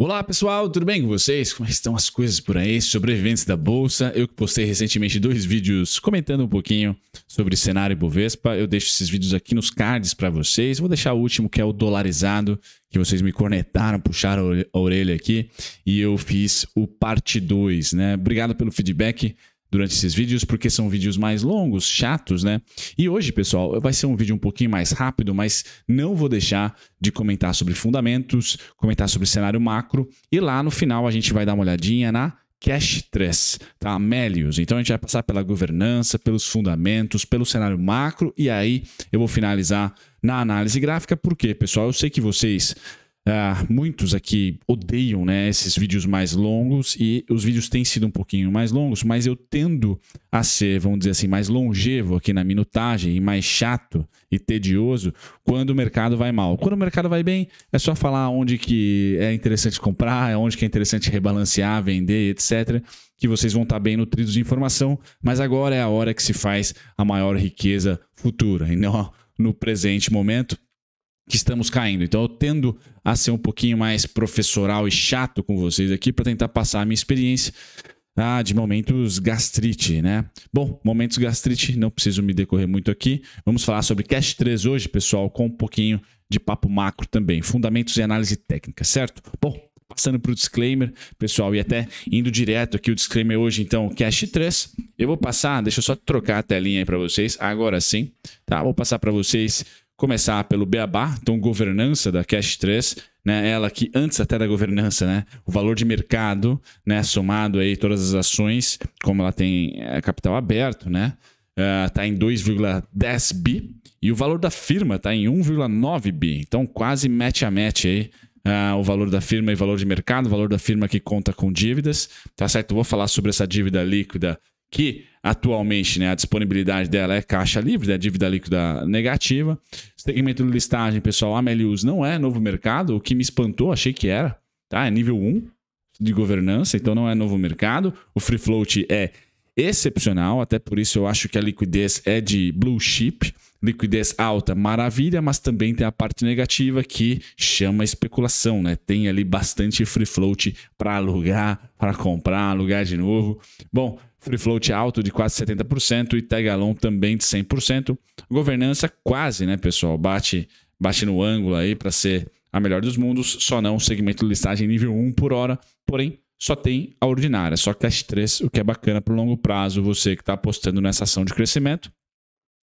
Olá pessoal, tudo bem com vocês? Como é estão as coisas por aí? Sobreviventes da Bolsa. Eu que postei recentemente dois vídeos comentando um pouquinho sobre cenário Bovespa. Eu deixo esses vídeos aqui nos cards para vocês. Vou deixar o último que é o dolarizado, que vocês me cornetaram, puxaram a orelha aqui. E eu fiz o parte 2, né? Obrigado pelo feedback durante esses vídeos, porque são vídeos mais longos, chatos, né? E hoje, pessoal, vai ser um vídeo um pouquinho mais rápido, mas não vou deixar de comentar sobre fundamentos, comentar sobre cenário macro e lá no final a gente vai dar uma olhadinha na Cash 3, tá? Melius. Então a gente vai passar pela governança, pelos fundamentos, pelo cenário macro e aí eu vou finalizar na análise gráfica, porque, pessoal, eu sei que vocês ah, muitos aqui odeiam né, esses vídeos mais longos e os vídeos têm sido um pouquinho mais longos, mas eu tendo a ser, vamos dizer assim, mais longevo aqui na minutagem e mais chato e tedioso quando o mercado vai mal. Quando o mercado vai bem, é só falar onde que é interessante comprar, é onde que é interessante rebalancear, vender, etc que vocês vão estar bem nutridos de informação, mas agora é a hora que se faz a maior riqueza futura e não no presente momento que estamos caindo. Então eu tendo a ser um pouquinho mais professoral e chato com vocês aqui para tentar passar a minha experiência ah, de momentos gastrite, né? Bom, momentos gastrite, não preciso me decorrer muito aqui. Vamos falar sobre Cash 3 hoje, pessoal, com um pouquinho de papo macro também, fundamentos e análise técnica, certo? Bom, passando para o disclaimer, pessoal, e até indo direto aqui o disclaimer hoje, então, Cash 3. Eu vou passar, deixa eu só trocar a telinha aí para vocês, agora sim, tá? Vou passar para vocês começar pelo Beabá, então governança da Cash 3, né? Ela que antes até da governança, né? O valor de mercado, né? Somado aí todas as ações, como ela tem é, capital aberto, né? Uh, tá em 2,10 bi e o valor da firma tá em 1,9 bi. Então quase match a match aí. Uh, o valor da firma e valor de mercado, o valor da firma que conta com dívidas, tá certo? Eu vou falar sobre essa dívida líquida que atualmente né, a disponibilidade dela é caixa livre, é né, dívida líquida negativa. Segmento de listagem, pessoal, a Melius não é novo mercado, o que me espantou, achei que era, tá? É nível 1 de governança, então não é novo mercado. O free float é excepcional, até por isso eu acho que a liquidez é de blue chip. Liquidez alta, maravilha, mas também tem a parte negativa que chama especulação, né? Tem ali bastante free float para alugar, para comprar, alugar de novo. Bom, free float alto de quase 70% e tag along também de 100%. Governança quase, né, pessoal? Bate, bate no ângulo aí para ser a melhor dos mundos, só não o segmento de listagem nível 1 por hora, porém só tem a ordinária, só cash 3, o que é bacana para o longo prazo, você que está apostando nessa ação de crescimento.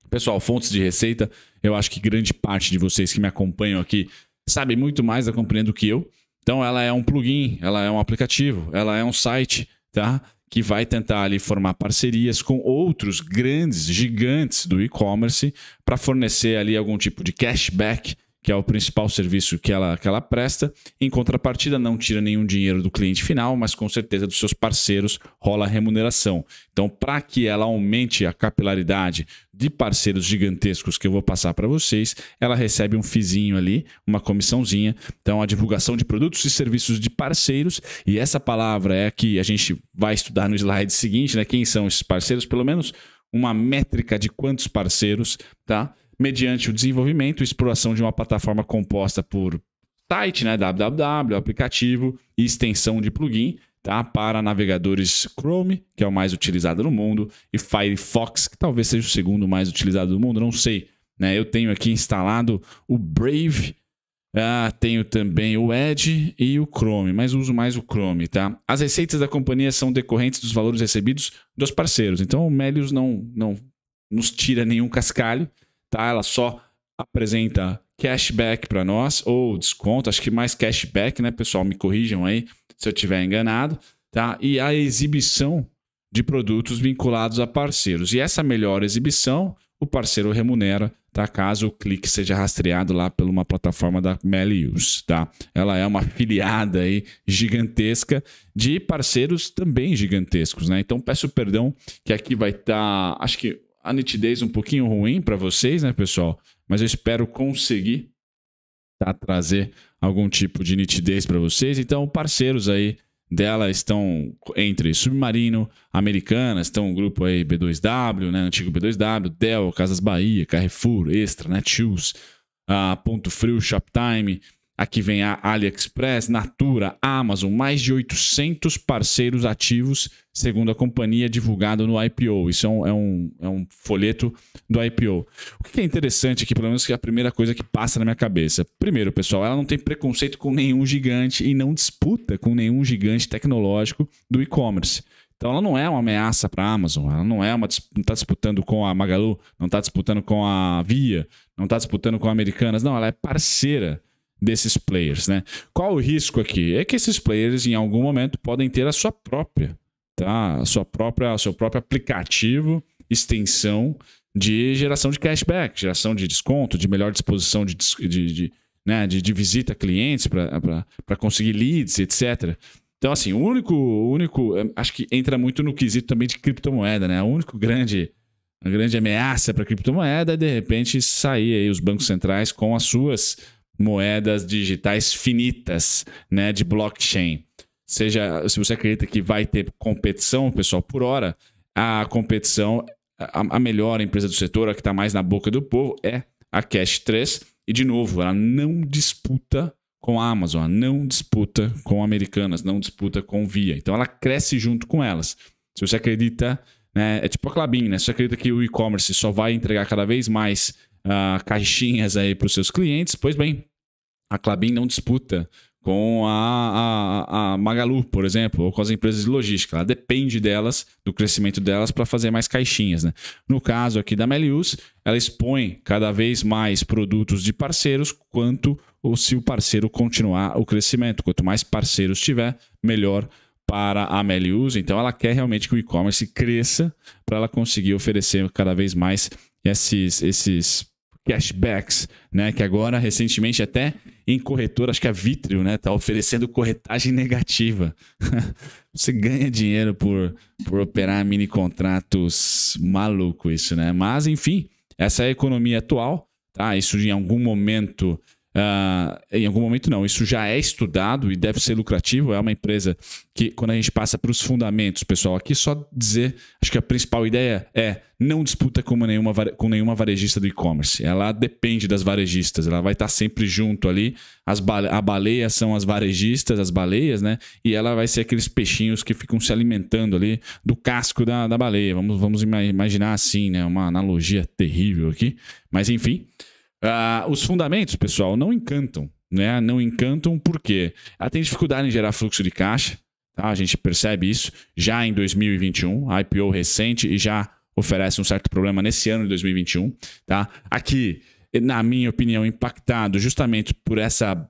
Pessoal, fontes de receita, eu acho que grande parte de vocês que me acompanham aqui sabe muito mais da do que eu. Então ela é um plugin, ela é um aplicativo, ela é um site, tá? que vai tentar ali formar parcerias com outros grandes gigantes do e-commerce para fornecer ali algum tipo de cashback que é o principal serviço que ela, que ela presta. Em contrapartida, não tira nenhum dinheiro do cliente final, mas com certeza dos seus parceiros rola a remuneração. Então, para que ela aumente a capilaridade de parceiros gigantescos que eu vou passar para vocês, ela recebe um fizinho ali, uma comissãozinha. Então, a divulgação de produtos e serviços de parceiros, e essa palavra é a que a gente vai estudar no slide seguinte, né? Quem são esses parceiros? Pelo menos uma métrica de quantos parceiros, tá? mediante o desenvolvimento e exploração de uma plataforma composta por site, né, www, aplicativo e extensão de plugin, tá, para navegadores Chrome, que é o mais utilizado no mundo, e Firefox, que talvez seja o segundo mais utilizado do mundo, não sei. Né? Eu tenho aqui instalado o Brave, ah, tenho também o Edge e o Chrome, mas uso mais o Chrome, tá? As receitas da companhia são decorrentes dos valores recebidos dos parceiros. Então o Melius não, não nos tira nenhum cascalho, tá? Ela só apresenta cashback para nós ou desconto, acho que mais cashback, né, pessoal? Me corrijam aí se eu estiver enganado, tá? E a exibição de produtos vinculados a parceiros. E essa melhor exibição, o parceiro remunera, tá? Caso o clique seja rastreado lá por uma plataforma da Melius, tá? Ela é uma filiada aí gigantesca de parceiros também gigantescos, né? Então peço perdão que aqui vai estar, tá, acho que a nitidez um pouquinho ruim para vocês, né, pessoal? Mas eu espero conseguir tá, trazer algum tipo de nitidez para vocês. Então, parceiros aí dela estão entre Submarino, Americana, estão o grupo aí B2W, né, antigo B2W, Dell, Casas Bahia, Carrefour, Extra, Netshoes, uh, Ponto Frio, Shoptime, Aqui vem a AliExpress, Natura, Amazon, mais de 800 parceiros ativos, segundo a companhia divulgada no IPO. Isso é um, é um, é um folheto do IPO. O que é interessante aqui, pelo menos que é a primeira coisa que passa na minha cabeça. Primeiro, pessoal, ela não tem preconceito com nenhum gigante e não disputa com nenhum gigante tecnológico do e-commerce. Então ela não é uma ameaça para a Amazon, ela não é uma não está disputando com a Magalu, não está disputando com a Via, não está disputando com a Americanas, não, ela é parceira desses players, né? Qual o risco aqui? É que esses players em algum momento podem ter a sua própria, tá? A sua própria, seu próprio aplicativo, extensão de geração de cashback, geração de desconto, de melhor disposição de, de, de né, de, de visita a clientes para conseguir leads, etc. Então, assim, o único, o único, eh, acho que entra muito no quesito também de criptomoeda, né? O único grande, a grande ameaça para criptomoeda é de repente sair aí os bancos centrais com as suas moedas digitais finitas, né, de blockchain. Seja, se você acredita que vai ter competição, pessoal, por hora, a competição, a, a melhor empresa do setor, a que está mais na boca do povo, é a Cash 3. E, de novo, ela não disputa com a Amazon, ela não disputa com Americanas, não disputa com Via. Então, ela cresce junto com elas. Se você acredita, né, é tipo a Clabin, né? Se você acredita que o e-commerce só vai entregar cada vez mais uh, caixinhas aí para os seus clientes. Pois bem, a Clabin não disputa com a, a, a, Magalu, por exemplo, ou com as empresas de logística. Ela depende delas, do crescimento delas, para fazer mais caixinhas. Né? No caso aqui da Melius, ela expõe cada vez mais produtos de parceiros, quanto ou se o parceiro continuar o crescimento. Quanto mais parceiros tiver, melhor para a Melius. Então ela quer realmente que o e-commerce cresça para ela conseguir oferecer cada vez mais esses, esses cashbacks, né? Que agora, recentemente, até em corretora, acho que a Vitrio, né? Tá oferecendo corretagem negativa. Você ganha dinheiro por, por operar mini contratos. Maluco isso, né? Mas, enfim, essa é a economia atual, tá? Isso em algum momento Uh, em algum momento, não. Isso já é estudado e deve ser lucrativo. É uma empresa que, quando a gente passa para os fundamentos, pessoal, aqui só dizer: acho que a principal ideia é não disputa com nenhuma, com nenhuma varejista do e-commerce. Ela depende das varejistas, ela vai estar sempre junto ali. As bale a baleia são as varejistas, as baleias, né? E ela vai ser aqueles peixinhos que ficam se alimentando ali do casco da, da baleia. Vamos, vamos imaginar assim, né? Uma analogia terrível aqui. Mas enfim. Ah, os fundamentos, pessoal, não encantam. Né? Não encantam porque ela ah, tem dificuldade em gerar fluxo de caixa. Tá? A gente percebe isso já em 2021, a IPO recente e já oferece um certo problema nesse ano de 2021. Tá? Aqui, na minha opinião, impactado justamente por essa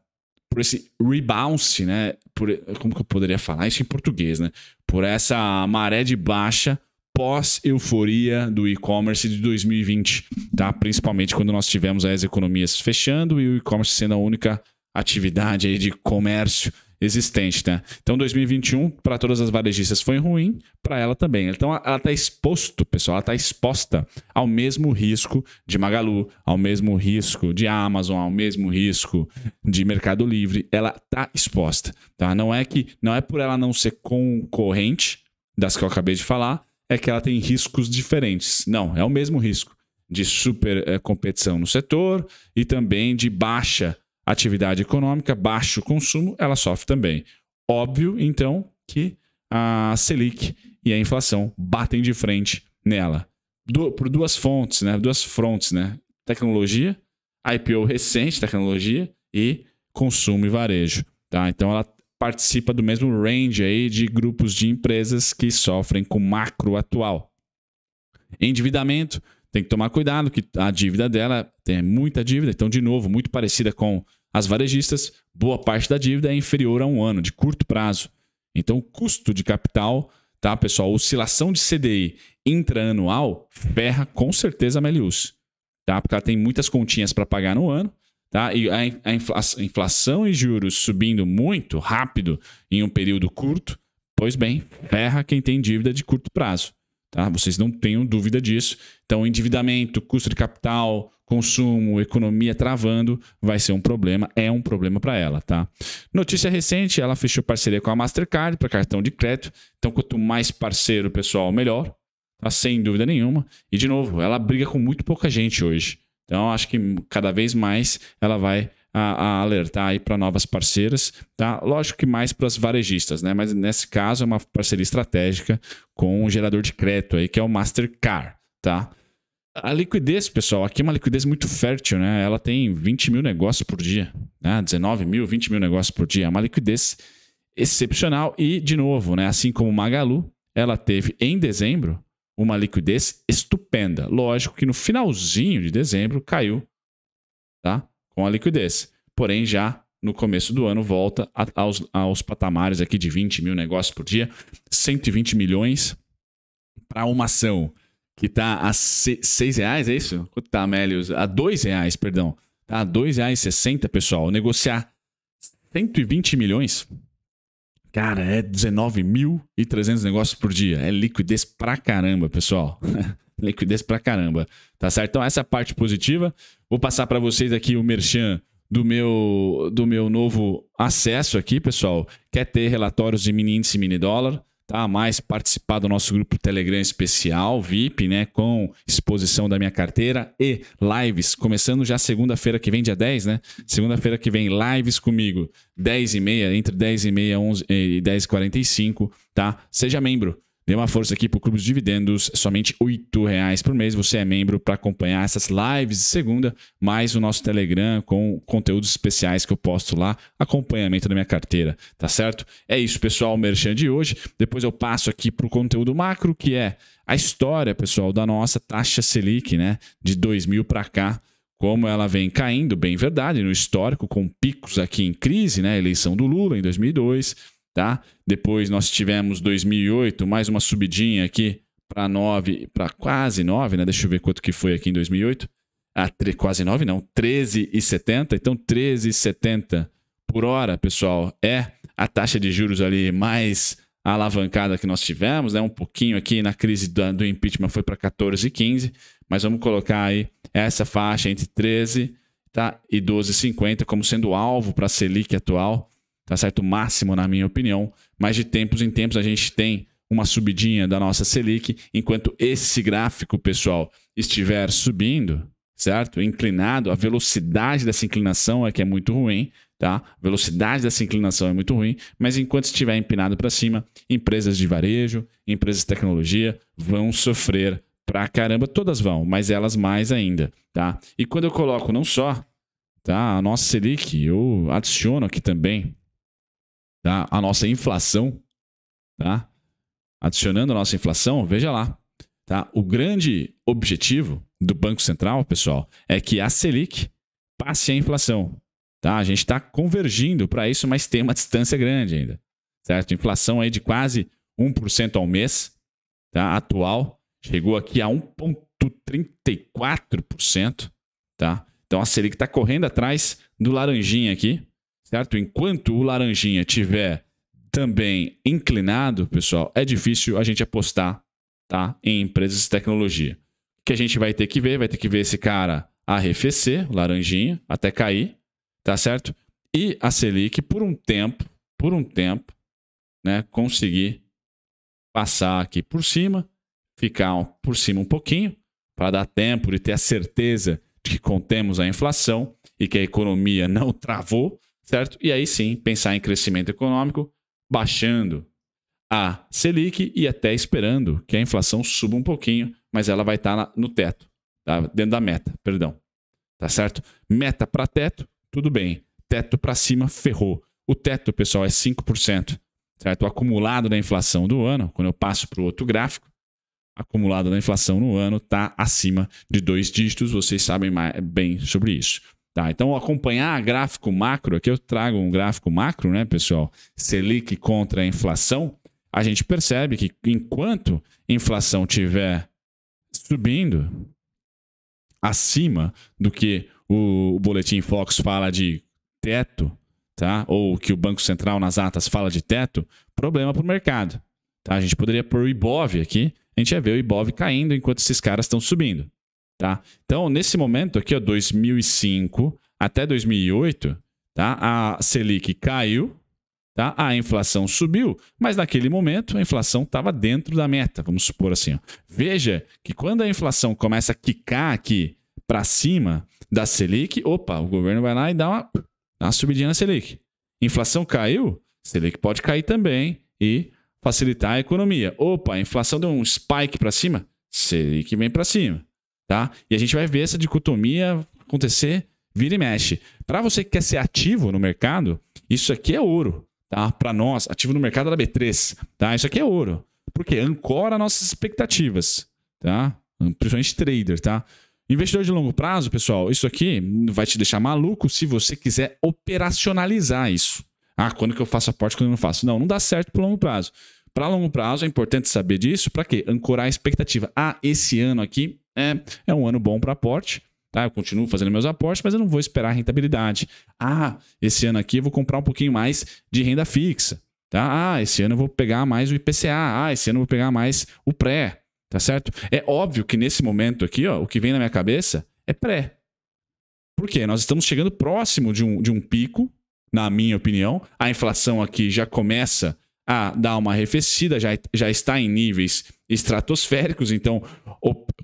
por esse rebounce, né? Por, como que eu poderia falar isso em português, né? Por essa maré de baixa pós-euforia do e-commerce de 2020, tá? Principalmente quando nós tivemos as economias fechando e o e-commerce sendo a única atividade aí de comércio existente, né? Então 2021 para todas as varejistas foi ruim, para ela também. Então ela está exposto, pessoal, ela está exposta ao mesmo risco de Magalu, ao mesmo risco de Amazon, ao mesmo risco de Mercado Livre. Ela está exposta, tá? Não é que não é por ela não ser concorrente das que eu acabei de falar, é que ela tem riscos diferentes. Não, é o mesmo risco de super é, competição no setor e também de baixa atividade econômica, baixo consumo, ela sofre também. Óbvio, então, que a Selic e a inflação batem de frente nela. Du por duas fontes, né? Duas frontes, né? Tecnologia, IPO recente, tecnologia e consumo e varejo. Tá? Então ela participa do mesmo range aí de grupos de empresas que sofrem com macro atual. Endividamento, tem que tomar cuidado que a dívida dela tem muita dívida, então de novo, muito parecida com as varejistas, boa parte da dívida é inferior a um ano, de curto prazo. Então, custo de capital, tá, pessoal? Oscilação de CDI intraanual ferra com certeza a Melius, tá? Porque ela tem muitas continhas para pagar no ano Tá? E a, a inflação e juros subindo muito rápido em um período curto, pois bem, ferra quem tem dívida de curto prazo. Tá? Vocês não tenham dúvida disso. Então, endividamento, custo de capital, consumo, economia travando, vai ser um problema, é um problema para ela, tá? Notícia recente, ela fechou parceria com a Mastercard para cartão de crédito. Então, quanto mais parceiro, pessoal, melhor. Tá sem dúvida nenhuma. E de novo, ela briga com muito pouca gente hoje. Então, acho que cada vez mais ela vai a, a alertar aí para novas parceiras, tá? Lógico que mais para as varejistas, né? Mas nesse caso é uma parceria estratégica com um gerador de crédito aí, que é o Mastercard, tá? A liquidez, pessoal, aqui é uma liquidez muito fértil, né? Ela tem 20 mil negócios por dia, né? 19 mil, 20 mil negócios por dia. É uma liquidez excepcional e, de novo, né? Assim como Magalu, ela teve em dezembro uma liquidez estupenda. Lógico que no finalzinho de dezembro caiu tá? com a liquidez. Porém, já no começo do ano volta aos, aos patamares aqui de 20 mil negócios por dia, 120 milhões para uma ação que está a 6 reais, é isso? Quanto está, Amélios? A 2 reais, perdão. Tá a 2 reais pessoal. Negociar 120 milhões Cara, é 19.300 negócios por dia. É liquidez pra caramba, pessoal. liquidez pra caramba. Tá certo? Então, essa é a parte positiva. Vou passar para vocês aqui o merchan do meu, do meu novo acesso aqui, pessoal. Quer ter relatórios de mini índice e mini dólar? tá? Mais participar do nosso grupo Telegram especial, VIP, né? Com exposição da minha carteira e lives, começando já segunda-feira que vem, dia 10, né? Segunda-feira que vem, lives comigo, 10 h 30 entre 10 h 30 e 10 h 45, tá? Seja membro. Dê uma força aqui o Clube dos Dividendos, somente R$ reais por mês. Você é membro para acompanhar essas lives de segunda, mais o nosso Telegram com conteúdos especiais que eu posto lá, acompanhamento da minha carteira, tá certo? É isso, pessoal, o merchan de hoje. Depois eu passo aqui para o conteúdo macro, que é a história, pessoal, da nossa taxa Selic, né? De 2000 para cá como ela vem caindo, bem verdade, no histórico, com picos aqui em crise, né? Eleição do Lula em 2002, Tá? Depois nós tivemos 2008, mais uma subidinha aqui para 9, para quase 9, né? Deixa eu ver quanto que foi aqui em 2008. Ah, tre, quase 9 não, 13,70. Então 13,70 por hora, pessoal, é a taxa de juros ali mais alavancada que nós tivemos, né? Um pouquinho aqui na crise do, do impeachment foi para 14,15, mas vamos colocar aí essa faixa entre 13 tá? e 12,50 como sendo alvo para a Selic atual tá certo? Máximo, na minha opinião. Mas de tempos em tempos a gente tem uma subidinha da nossa Selic, enquanto esse gráfico, pessoal, estiver subindo, certo? Inclinado, a velocidade dessa inclinação é que é muito ruim, tá? A velocidade dessa inclinação é muito ruim, mas enquanto estiver empinado para cima, empresas de varejo, empresas de tecnologia vão sofrer pra caramba, todas vão, mas elas mais ainda, tá? E quando eu coloco não só, tá, a nossa Selic, eu adiciono aqui também tá? a nossa inflação, tá? adicionando a nossa inflação, veja lá. Tá? O grande objetivo do Banco Central, pessoal, é que a Selic passe a inflação. Tá? A gente está convergindo para isso, mas tem uma distância grande ainda. Certo? Inflação aí de quase 1% ao mês, tá? atual, chegou aqui a 1,34%. Tá? Então a Selic está correndo atrás do laranjinha aqui, certo? Enquanto o laranjinha tiver também inclinado, pessoal, é difícil a gente apostar tá? em empresas de tecnologia. O que a gente vai ter que ver? Vai ter que ver esse cara arrefecer, laranjinha, até cair, tá certo? E a Selic, por um tempo, por um tempo, né, conseguir passar aqui por cima, ficar por cima um pouquinho, para dar tempo de ter a certeza de que contemos a inflação e que a economia não travou, certo? E aí sim, pensar em crescimento econômico, baixando a Selic e até esperando que a inflação suba um pouquinho, mas ela vai estar tá no teto, tá? dentro da meta, perdão. Tá certo? Meta para teto, tudo bem. Teto para cima, ferrou. O teto, pessoal, é 5%, certo? O acumulado da inflação do ano, quando eu passo para o outro gráfico, acumulado da inflação no ano está acima de dois dígitos, vocês sabem mais, bem sobre isso. Tá, então, acompanhar gráfico macro, aqui eu trago um gráfico macro, né, pessoal? Selic contra a inflação. A gente percebe que enquanto a inflação estiver subindo acima do que o, Boletim Fox fala de teto, tá? ou que o Banco Central nas atas fala de teto, problema para o mercado. Tá? A gente poderia pôr o Ibov aqui, a gente ia ver o Ibov caindo enquanto esses caras estão subindo. Tá? Então, nesse momento aqui, ó, 2005 até 2008, tá? a Selic caiu, tá? a inflação subiu, mas naquele momento a inflação estava dentro da meta, vamos supor assim. Ó. Veja que quando a inflação começa a quicar aqui para cima da Selic, opa, o governo vai lá e dá uma, uma subidinha na Selic. Inflação caiu, Selic pode cair também e facilitar a economia. Opa, a inflação deu um spike para cima, Selic vem para cima tá? E a gente vai ver essa dicotomia acontecer, vira e mexe. Para você que quer ser ativo no mercado, isso aqui é ouro, tá? Para nós, ativo no mercado é da B3, tá? Isso aqui é ouro. Porque ancora nossas expectativas, tá? Principalmente trader, tá? Investidor de longo prazo, pessoal, isso aqui vai te deixar maluco se você quiser operacionalizar isso. Ah, quando que eu faço aporte, quando eu não faço? Não, não dá certo para longo prazo. Para longo prazo é importante saber disso, para quê? Ancorar a expectativa. Ah, esse ano aqui é, é um ano bom para aporte. Tá, eu continuo fazendo meus aportes, mas eu não vou esperar rentabilidade. Ah, esse ano aqui eu vou comprar um pouquinho mais de renda fixa. Tá? Ah, esse ano eu vou pegar mais o IPCA. Ah, esse ano eu vou pegar mais o pré. Tá certo? É óbvio que nesse momento aqui, ó, o que vem na minha cabeça é pré. Por quê? Nós estamos chegando próximo de um, de um pico, na minha opinião. A inflação aqui já começa a dar uma arrefecida, já, já está em níveis estratosféricos, então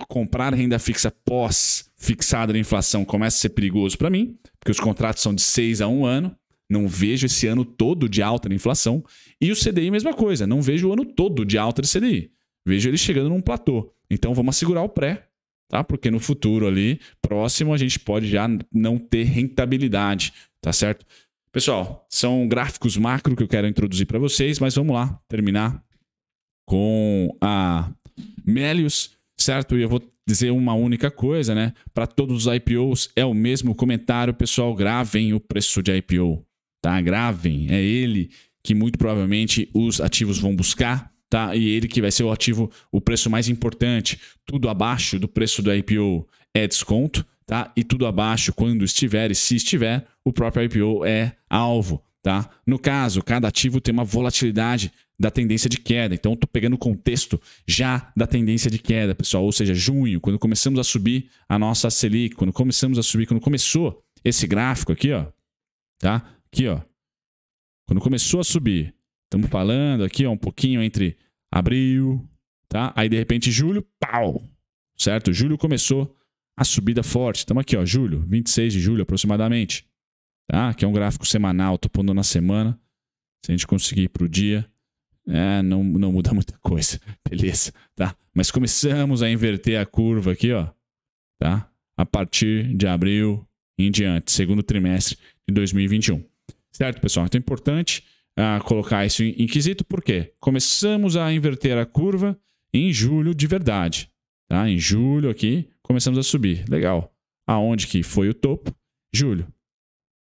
comprar renda fixa pós fixada na inflação começa a ser perigoso para mim, porque os contratos são de 6 a 1 um ano, não vejo esse ano todo de alta na inflação, e o CDI mesma coisa, não vejo o ano todo de alta de CDI, vejo ele chegando num platô. Então vamos assegurar o pré, tá? Porque no futuro ali próximo a gente pode já não ter rentabilidade, tá certo? Pessoal, são gráficos macro que eu quero introduzir para vocês, mas vamos lá terminar com a Melius, certo? E eu vou dizer uma única coisa, né? Para todos os IPOs é o mesmo comentário, pessoal, gravem o preço de IPO, tá? Gravem, é ele que muito provavelmente os ativos vão buscar, tá? E ele que vai ser o ativo, o preço mais importante. Tudo abaixo do preço do IPO é desconto, tá? E tudo abaixo, quando estiver e se estiver, o próprio IPO é alvo, tá? No caso, cada ativo tem uma volatilidade da tendência de queda. Então, estou pegando o contexto já da tendência de queda, pessoal. Ou seja, junho, quando começamos a subir a nossa Selic, quando começamos a subir, quando começou esse gráfico aqui, ó, tá? Aqui, ó. Quando começou a subir, estamos falando aqui, ó, um pouquinho entre abril, tá? Aí de repente julho, pau. Certo? Julho começou a subida forte. Estamos aqui, ó, julho, 26 de julho aproximadamente. Tá? Que é um gráfico semanal, estou pondo na semana. Se a gente conseguir para o dia, é, não, não muda muita coisa. Beleza, tá? Mas começamos a inverter a curva aqui, ó. Tá? A partir de abril em diante, segundo trimestre de 2021. Certo, pessoal? Então é importante uh, colocar isso em, em quesito, porque começamos a inverter a curva em julho de verdade. Tá? Em julho aqui, começamos a subir. Legal. Aonde que foi o topo? Julho.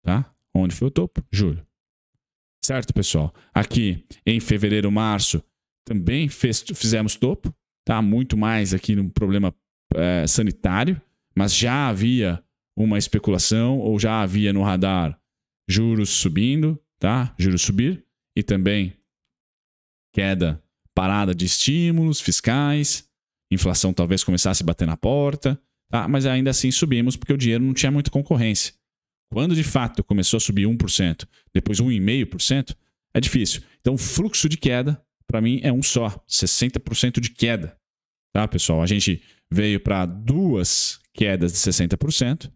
Tá? Onde foi o topo? Julho. Certo, pessoal? Aqui em fevereiro, março, também fez, fizemos topo. Tá? Muito mais aqui no problema é, sanitário, mas já havia uma especulação ou já havia no radar juros subindo, tá? Juros subir e também queda parada de estímulos fiscais, inflação talvez começasse a bater na porta, tá? mas ainda assim subimos porque o dinheiro não tinha muita concorrência. Quando de fato começou a subir 1%, depois 1,5%, é difícil. Então, o fluxo de queda, para mim, é um só: 60% de queda. Tá, pessoal? A gente veio para duas quedas de 60%.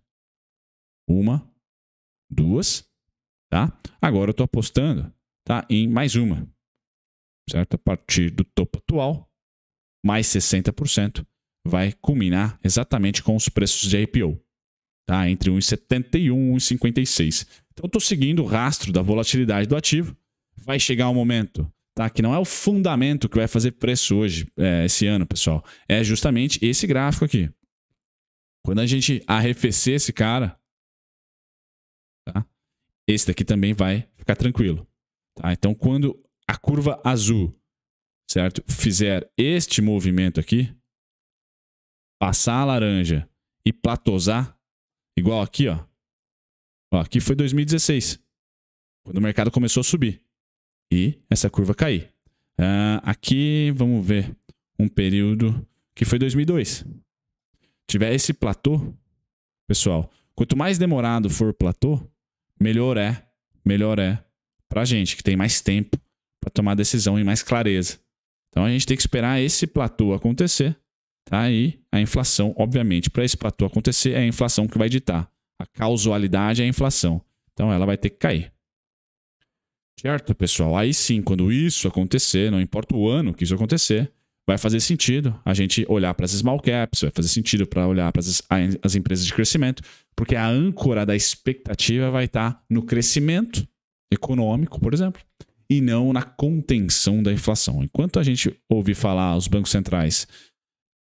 Uma, duas, tá? Agora eu estou apostando tá, em mais uma, certo? A partir do topo atual, mais 60%, vai culminar exatamente com os preços de IPO, tá? entre 1,71 e 1,56. Então, estou seguindo o rastro da volatilidade do ativo. Vai chegar um momento tá? que não é o fundamento que vai fazer preço hoje, é, esse ano, pessoal. É justamente esse gráfico aqui. Quando a gente arrefecer esse cara, tá? esse daqui também vai ficar tranquilo. Tá? Então, quando a curva azul certo? Fizer este movimento aqui, passar a laranja e platosar, igual aqui, ó. ó aqui foi 2016, quando o mercado começou a subir e essa curva cair. Uh, aqui, vamos ver um período que foi 2002. Tiver esse platô, pessoal, quanto mais demorado for o platô, melhor é, melhor é pra gente, que tem mais tempo para tomar decisão e mais clareza. Então a gente tem que esperar esse platô acontecer, tá? aí a inflação, obviamente, para esse platô acontecer, é a inflação que vai ditar. A causalidade é a inflação. Então ela vai ter que cair. Certo, pessoal? Aí sim, quando isso acontecer, não importa o ano que isso acontecer, vai fazer sentido a gente olhar para as small caps, vai fazer sentido para olhar para as, as, empresas de crescimento, porque a âncora da expectativa vai estar tá no crescimento econômico, por exemplo, e não na contenção da inflação. Enquanto a gente ouve falar os bancos centrais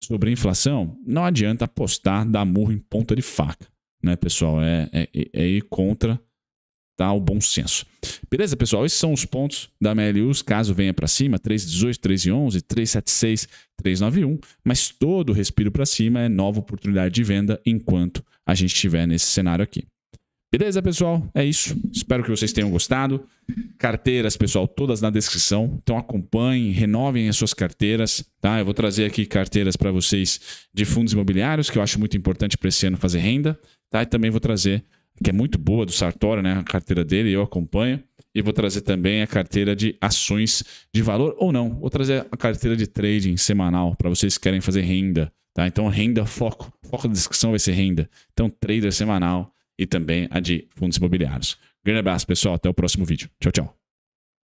sobre inflação, não adianta apostar, dar murro em ponta de faca, né, pessoal? É, é, é, é ir contra tá, o bom senso. Beleza, pessoal? Esses são os pontos da MLUs, caso venha para cima, 318, 311, 376, 391, mas todo respiro para cima é nova oportunidade de venda enquanto a gente estiver nesse cenário aqui. Beleza, pessoal? É isso. Espero que vocês tenham gostado. Carteiras, pessoal, todas na descrição. Então acompanhem, renovem as suas carteiras, tá? Eu vou trazer aqui carteiras para vocês de fundos imobiliários, que eu acho muito importante para esse ano fazer renda, tá? E também vou trazer, que é muito boa do Sartori, né? A carteira dele, eu acompanho. E vou trazer também a carteira de ações de valor ou não. Vou trazer a carteira de trading semanal para vocês que querem fazer renda, tá? Então renda, foco. Foco da descrição vai ser renda. Então, trader semanal e também a de fundos imobiliários. Grande abraço, pessoal. Até o próximo vídeo. Tchau, tchau.